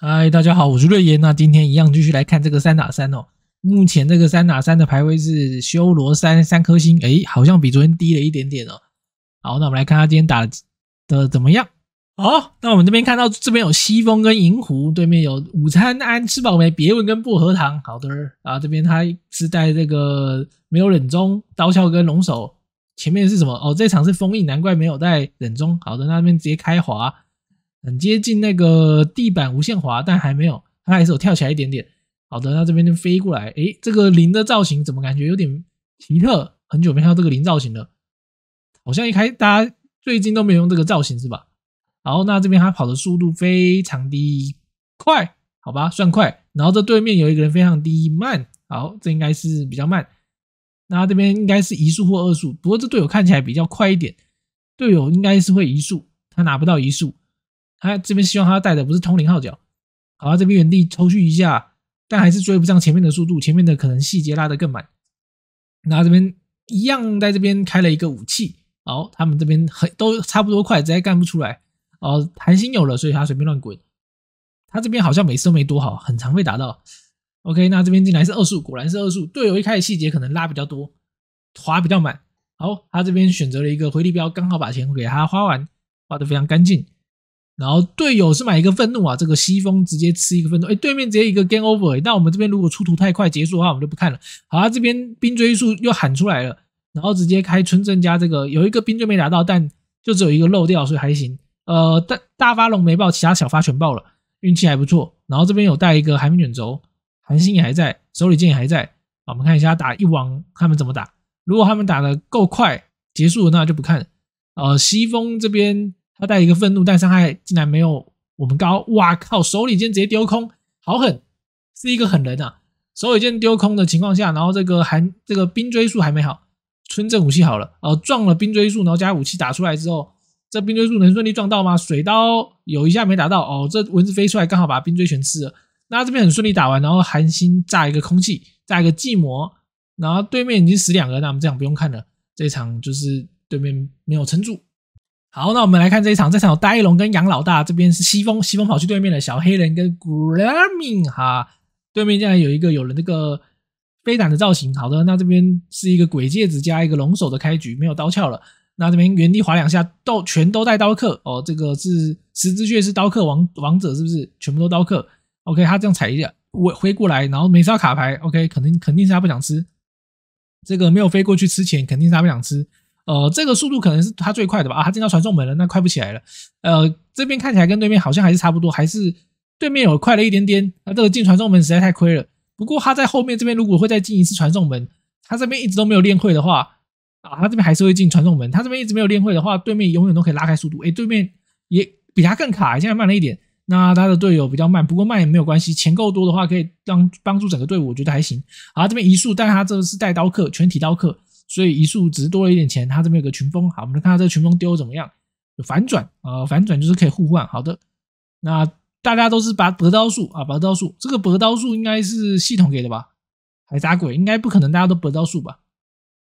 嗨，大家好，我是瑞言。那今天一样继续来看这个三打三哦。目前这个三打三的排位是修罗三三颗星，诶，好像比昨天低了一点点哦。好，那我们来看他今天打的怎么样。好，那我们这边看到这边有西风跟银狐，对面有午餐安吃饱没？别问跟薄荷糖。好的，然后这边他是带这个没有忍中刀鞘跟龙首，前面是什么？哦，这场是封印，难怪没有带忍中。好的，那边直接开滑。很接近那个地板无限滑，但还没有，他还是有跳起来一点点。好的，那这边就飞过来。诶，这个零的造型怎么感觉有点奇特？很久没看到这个零造型了，好像一开大家最近都没有用这个造型是吧？好，那这边他跑的速度非常的快，好吧，算快。然后这对面有一个人非常的慢，好，这应该是比较慢。那这边应该是移速或二速，不过这队友看起来比较快一点，队友应该是会移速，他拿不到移速。他这边希望他带的不是通灵号角，好，这边原地偷蓄一下，但还是追不上前面的速度，前面的可能细节拉得更满。那这边一样在这边开了一个武器，好，他们这边很都差不多快，直接干不出来。哦，韩信有了，所以他随便乱滚。他这边好像每次都没多好，很常被打到。OK，那这边进来是二速，果然是二速，队友一开始细节可能拉比较多，滑比较满。好，他这边选择了一个回力镖，刚好把钱给他花完，花的非常干净。然后队友是买一个愤怒啊，这个西风直接吃一个愤怒，哎，对面直接一个 game over，哎，那我们这边如果出图太快结束的话，我们就不看了。好，啊，这边冰锥术又喊出来了，然后直接开村镇加这个，有一个冰锥没打到，但就只有一个漏掉，所以还行。呃，大大发龙没爆，其他小发全爆了，运气还不错。然后这边有带一个寒冰卷轴，寒星也还在，手里剑也还在。我们看一下打一网他们怎么打，如果他们打的够快结束的那就不看呃，西风这边。他带一个愤怒，但伤害竟然没有我们高。哇靠！手里剑直接丢空，好狠，是一个狠人啊！手里剑丢空的情况下，然后这个寒这个冰锥术还没好，村正武器好了哦，撞了冰锥术，然后加武器打出来之后，这冰锥术能顺利撞到吗？水刀有一下没打到哦，这蚊子飞出来刚好把冰锥全吃了。那这边很顺利打完，然后寒星炸一个空气，炸一个寂寞，然后对面已经死两个，那我们这场不用看了，这场就是对面没有撑住。好，那我们来看这一场。这场有呆龙跟杨老大，这边是西风，西风跑去对面的小黑人跟 g r a m i n 哈，对面竟然有一个有了那个飞弹的造型。好的，那这边是一个鬼戒指加一个龙首的开局，没有刀鞘了。那这边原地划两下，都全都带刀客哦。这个是十字穴是刀客王王者，是不是？全部都刀客。OK，他这样踩一下，我挥过来，然后没杀卡牌。OK，肯定肯定是他不想吃，这个没有飞过去吃前，肯定是他不想吃。呃，这个速度可能是他最快的吧？啊，他进到传送门了，那快不起来了。呃，这边看起来跟对面好像还是差不多，还是对面有快了一点点。那这个进传送门实在太亏了。不过他在后面这边如果会再进一次传送门，他这边一直都没有练会的话，啊，他这边还是会进传送门。他这边一直没有练会的话，对面永远都可以拉开速度。哎，对面也比他更卡，现在慢了一点。那他的队友比较慢，不过慢也没有关系，钱够多的话可以帮帮助整个队伍，我觉得还行。啊，这边移速，但是他这是带刀客，全体刀客。所以移速只是多了一点钱，他这边有个群峰，好，我们来看这个群峰丢怎么样？有反转啊？反转就是可以互换。好的，那大家都是拔拔刀术啊，拔刀术。这个拔刀术应该是系统给的吧？还打鬼应该不可能，大家都拔刀术吧？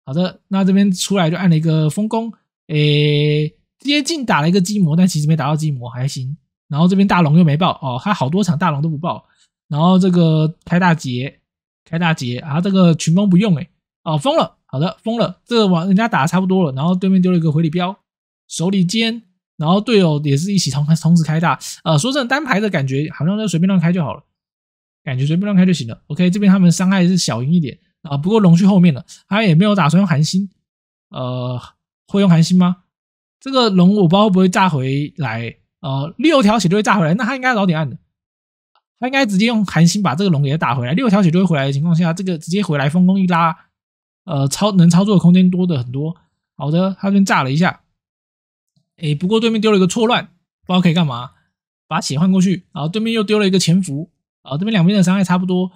好的，那这边出来就按了一个风攻，诶，接近打了一个筋模，但其实没打到筋模，还行。然后这边大龙又没爆哦，他好多场大龙都不爆。然后这个开大劫，开大劫啊，这个群封不用哎，哦，封了。好的，疯了，这个王人家打的差不多了，然后对面丢了一个回礼标，手里尖，然后队友也是一起同同时开大，呃，说真的，单排的感觉好像就随便乱开就好了，感觉随便乱开就行了。OK，这边他们伤害是小赢一点啊，不过龙去后面了，他也没有打算用寒心，呃，会用寒心吗？这个龙道包不会炸回来，呃，六条血就会炸回来，那他应该早点按的，他应该直接用寒心把这个龙给他打回来，六条血就会回来的情况下，这个直接回来，风攻一拉。呃，操，能操作的空间多的很多。好的，他先炸了一下，哎，不过对面丢了一个错乱，不知道可以干嘛，把血换过去。啊，对面又丢了一个潜伏。啊，这边两边的伤害差不多，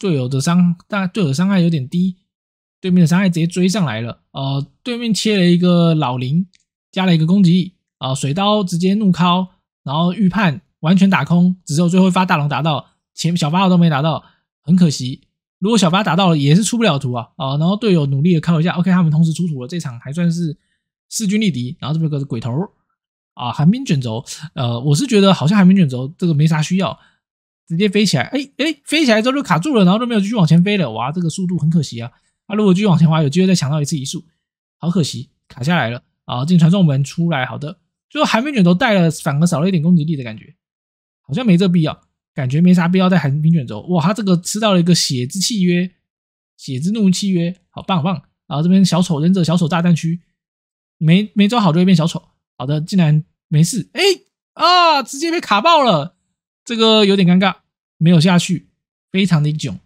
队友的伤大队友伤害有点低，对面的伤害直接追上来了。呃，对面切了一个老林，加了一个攻击，啊，水刀直接怒敲，然后预判完全打空，只有最后一发大龙打到前小八号都没打到，很可惜。如果小八打到了，也是出不了图啊啊！然后队友努力的开一下，OK，他们同时出图了，这场还算是势均力敌。然后这边个是鬼头啊，寒冰卷轴，呃，我是觉得好像寒冰卷轴这个没啥需要，直接飞起来，哎哎，飞起来之后就卡住了，然后都没有继续往前飞了。哇，这个速度很可惜啊！他如果继续往前滑，有机会再抢到一次移速，好可惜，卡下来了啊！进传送门出来，好的，最后寒冰卷轴带了，反而少了一点攻击力的感觉，好像没这必要。感觉没啥必要在海寒冰卷轴哇，他这个吃到了一个血之契约，血之怒契约，好棒棒！然后这边小丑忍者小丑炸弹区，没没抓好就会变小丑。好的，竟然没事，哎啊，直接被卡爆了，这个有点尴尬，没有下去，非常的囧。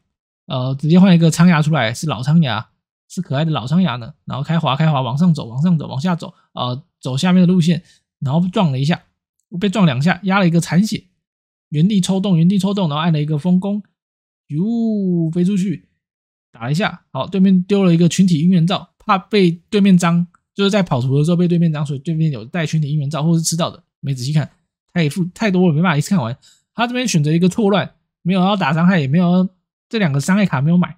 呃，直接换一个苍牙出来，是老苍牙，是可爱的老苍牙呢。然后开滑开滑往上走，往上走，往下走，呃，走下面的路线，然后撞了一下，被撞两下，压了一个残血。原地抽动，原地抽动，然后按了一个风弓，哟，飞出去，打了一下，好，对面丢了一个群体应援罩，怕被对面脏，就是在跑图的时候被对面脏，所以对面有带群体应援罩，或是吃到的，没仔细看，太复太多，了，没办法一次看完。他这边选择一个错乱，没有要打伤害，也没有这两个伤害卡没有买，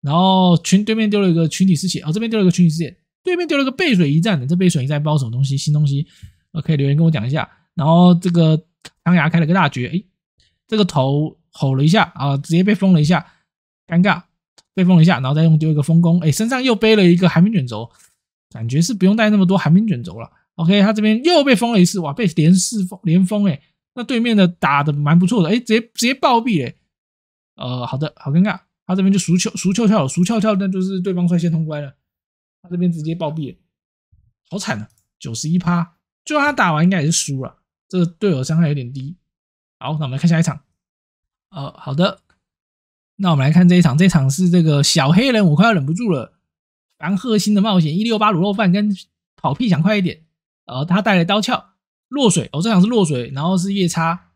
然后群对面丢了一个群体失血，哦，这边丢了一个群体失血，对面丢了个背水一战的，这背水一战包什么东西？新东西？可以留言跟我讲一下。然后这个钢牙开了个大绝，哎。这个头吼了一下啊，直接被封了一下，尴尬，被封了一下，然后再用丢一个风弓，哎，身上又背了一个寒冰卷轴，感觉是不用带那么多寒冰卷轴了。OK，他这边又被封了一次，哇，被连四封连封哎，那对面的打的蛮不错的，哎，直接直接暴毙哎，呃，好的，好尴尬，他这边就熟球，熟翘跳，熟翘跳，那就是对方率先通关了，他这边直接暴毙，好惨啊，九十一趴，就后他打完应该也是输了，这个队友伤害有点低。好，那我们来看下一场。呃，好的，那我们来看这一场。这一场是这个小黑人，我快要忍不住了。凡赫辛的冒险一六八卤肉饭跟跑屁想快一点。呃，他带了刀鞘，落水。哦，这场是落水，然后是夜叉。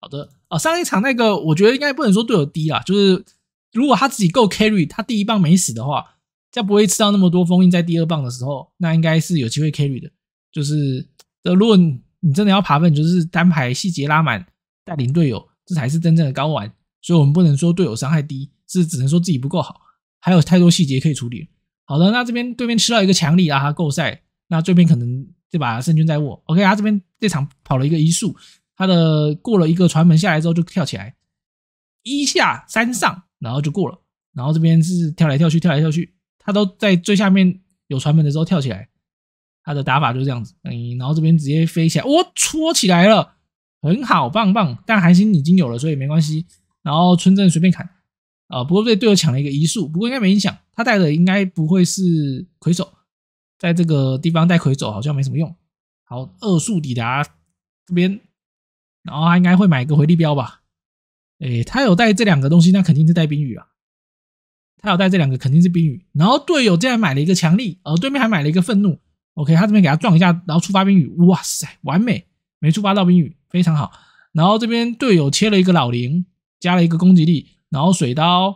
好的，哦，上一场那个我觉得应该不能说队友低啦，就是如果他自己够 carry，他第一棒没死的话，就不会吃到那么多封印。在第二棒的时候，那应该是有机会 carry 的。就是，如果你真的要爬分，就是单排细节拉满。带领队友，这才是真正的高玩。所以我们不能说队友伤害低，是只能说自己不够好。还有太多细节可以处理。好的，那这边对面吃到一个强力啊，他够赛。那这边可能这把胜券在握。OK，他这边这场跑了一个移速，他的过了一个船门下来之后就跳起来，一下三上，然后就过了。然后这边是跳来跳去，跳来跳去，他都在最下面有船门的时候跳起来。他的打法就是这样子。嗯，然后这边直接飞起来，我戳起来了。很好，棒棒。但韩信已经有了，所以没关系。然后村镇随便砍啊。不过被队友抢了一个移速，不过应该没影响。他带的应该不会是魁首，在这个地方带魁首好像没什么用。好，二速抵达这边，然后他应该会买一个回力镖吧？哎，他有带这两个东西，那肯定是带冰雨啊。他有带这两个，肯定是冰雨。然后队友竟然买了一个强力，呃，对面还买了一个愤怒。OK，他这边给他撞一下，然后触发冰雨。哇塞，完美，没触发到冰雨。非常好，然后这边队友切了一个老林，加了一个攻击力，然后水刀，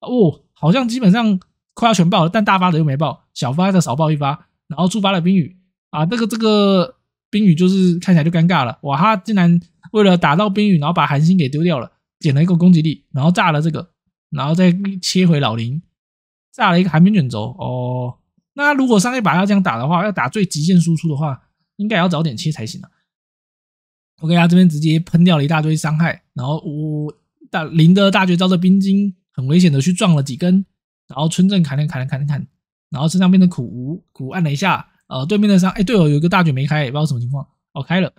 哦，好像基本上快要全爆了，但大发的又没爆，小发的少爆一发，然后触发了冰雨啊，这个这个冰雨就是看起来就尴尬了，哇，他竟然为了打到冰雨，然后把韩信给丢掉了，捡了一个攻击力，然后炸了这个，然后再切回老林，炸了一个寒冰卷轴哦，那如果上一把要这样打的话，要打最极限输出的话，应该要早点切才行啊。OK，他这边直接喷掉了一大堆伤害，然后我大林的大绝招的冰晶很危险的去撞了几根，然后村镇砍砍砍砍砍砍，然后身上变成苦无苦按了一下，呃，对面的伤，哎，队友有一个大绝没开，也不知道什么情况哦，开了，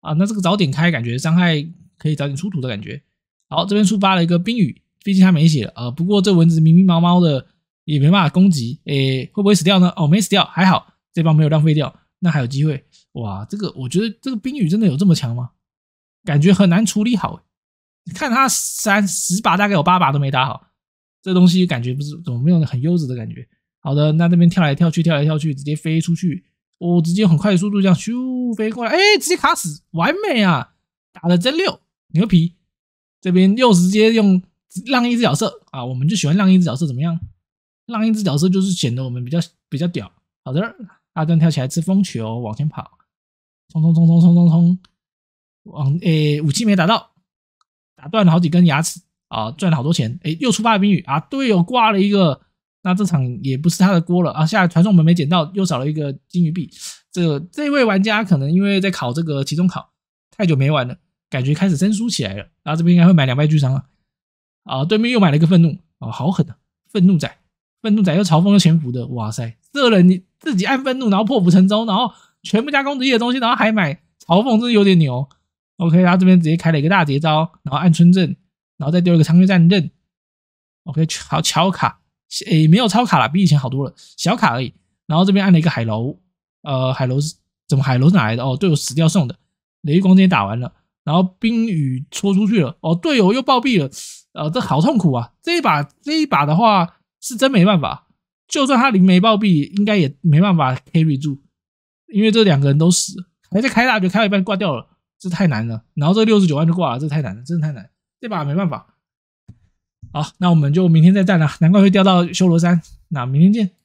啊，那这个早点开，感觉伤害可以早点出土的感觉。好，这边触发了一个冰雨，毕竟他没血了，呃，不过这蚊子迷迷毛毛的也没办法攻击，诶，会不会死掉呢？哦，没死掉，还好，这帮没有浪费掉。那还有机会哇？这个我觉得这个冰雨真的有这么强吗？感觉很难处理好。你看他三十把大概有八把都没打好，这东西感觉不是怎么没有很优质的感觉。好的，那那边跳来跳去，跳来跳去，直接飞出去，我直接很快速度这样咻飞过来，哎，直接卡死，完美啊！打的真溜，牛皮！这边又直接用浪一只角色啊，我们就喜欢浪一只角色，怎么样？浪一只角色就是显得我们比较比较屌。好的。阿顿跳起来吃风球，往前跑，冲冲冲冲冲冲冲，往诶武器没打到，打断了好几根牙齿啊，赚了好多钱，哎又出发冰雨啊，队友挂了一个，那这场也不是他的锅了啊。下来传送门没捡到，又少了一个金鱼币。这这位玩家可能因为在考这个期中考太久没玩了，感觉开始生疏起来了。然后这边应该会买两败俱伤了啊。对面又买了一个愤怒啊，好狠啊，愤怒仔，愤怒仔又嘲讽又潜伏的，哇塞，这人你。自己按愤怒，然后破釜沉舟，然后全部加攻击的东西，然后还买嘲讽，真是有点牛。OK，他这边直接开了一个大绝招，然后按村镇，然后再丢一个苍月战刃。OK，好巧卡，诶没有超卡了，比以前好多了，小卡而已。然后这边按了一个海楼，呃，海楼是怎么海楼哪来的？哦，队友死掉送的。雷光直接打完了，然后冰雨戳出去了，哦，队友又暴毙了，呃，这好痛苦啊！这一把这一把的话是真没办法。就算他零枚暴毙，应该也没办法 carry 住，因为这两个人都死了，还在开大就开到一半挂掉了，这太难了。然后这六十九万就挂了，这太难了，真的太难，这把没办法。好，那我们就明天再战了。难怪会掉到修罗山，那明天见。